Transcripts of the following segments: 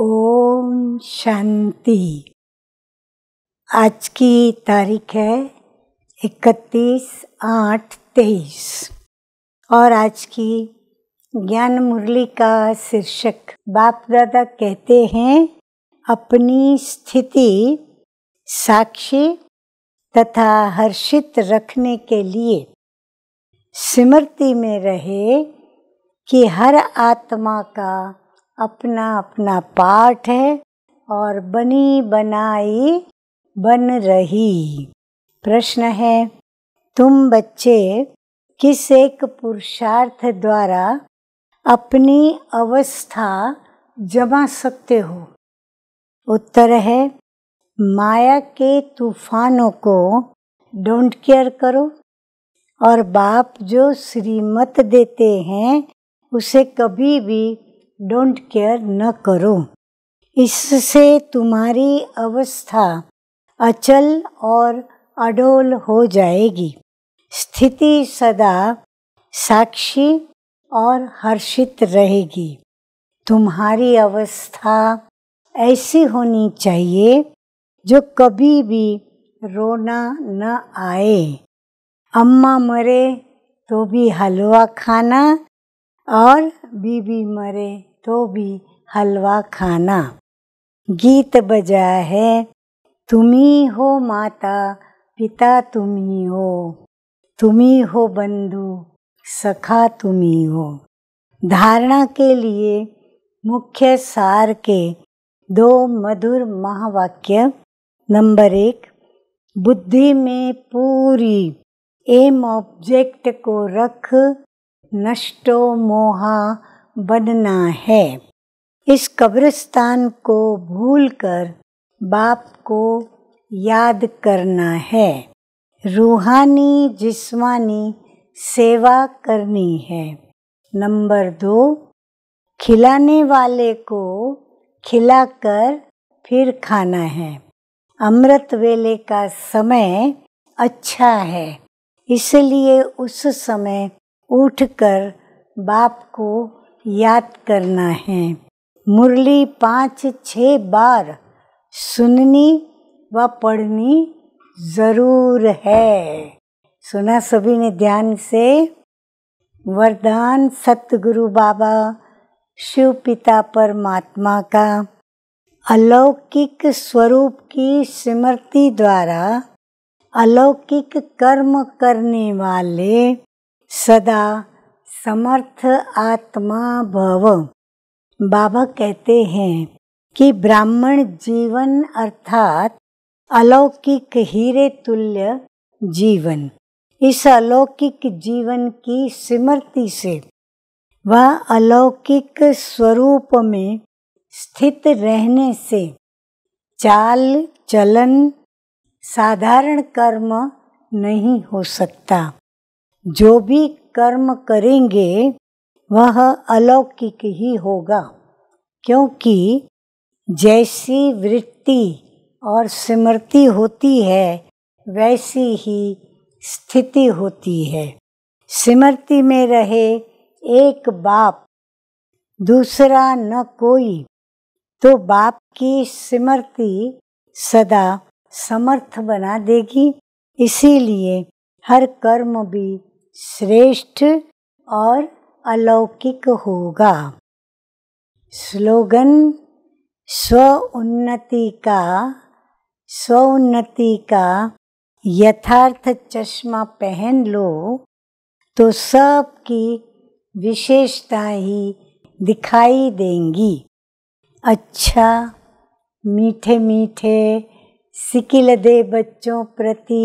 ओम शांति आज की तारीख है इकतीस आठ तेईस और आज की ज्ञान मुरली का शीर्षक बाप दादा कहते हैं अपनी स्थिति साक्षी तथा हर्षित रखने के लिए स्मृति में रहे कि हर आत्मा का अपना अपना पाठ है और बनी बनाई बन रही प्रश्न है तुम बच्चे किस एक पुरुषार्थ द्वारा अपनी अवस्था जमा सकते हो उत्तर है माया के तूफानों को डोंट केयर करो और बाप जो श्रीमत देते हैं उसे कभी भी डोंट केयर न करो इससे तुम्हारी अवस्था अचल और अडोल हो जाएगी स्थिति सदा साक्षी और हर्षित रहेगी तुम्हारी अवस्था ऐसी होनी चाहिए जो कभी भी रोना न आए अम्मा मरे तो भी हलवा खाना और बीबी मरे तो भी हलवा खाना गीत बजा है तुम ही हो माता पिता तुम ही हो तुम ही हो बंधु सखा तुम ही हो धारणा के लिए मुख्य सार के दो मधुर महावाक्य नंबर एक बुद्धि में पूरी एम ऑब्जेक्ट को रख नष्टो मोहा बनना है इस कब्रिस्तान को भूलकर बाप को याद करना है रूहानी जिस्मानी सेवा करनी है नंबर दो खिलाने वाले को खिलाकर फिर खाना है अमृत वेले का समय अच्छा है इसलिए उस समय उठकर बाप को याद करना है मुरली पाँच छः बार सुननी व पढ़नी ज़रूर है सुना सभी ने ध्यान से वरदान सतगुरु बाबा शिव पिता परमात्मा का अलौकिक स्वरूप की स्मृति द्वारा अलौकिक कर्म करने वाले सदा समर्थ आत्मा भव बाबा कहते हैं कि ब्राह्मण जीवन अर्थात अलौकिक हीरे तुल्य जीवन इस अलौकिक जीवन की स्मृति से वह अलौकिक स्वरूप में स्थित रहने से चाल चलन साधारण कर्म नहीं हो सकता जो भी कर्म करेंगे वह अलौकिक ही होगा क्योंकि जैसी वृत्ति और स्मृति होती है वैसी ही स्थिति होती है स्मृति में रहे एक बाप दूसरा न कोई तो बाप की स्मृति सदा समर्थ बना देगी इसीलिए हर कर्म भी श्रेष्ठ और अलौकिक होगा स्लोगन स्व उन्नति का स्व उन्नति का यथार्थ चश्मा पहन लो तो सब की विशेषता ही दिखाई देंगी अच्छा मीठे मीठे सिकिल दे बच्चों प्रति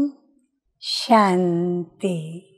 Shanti。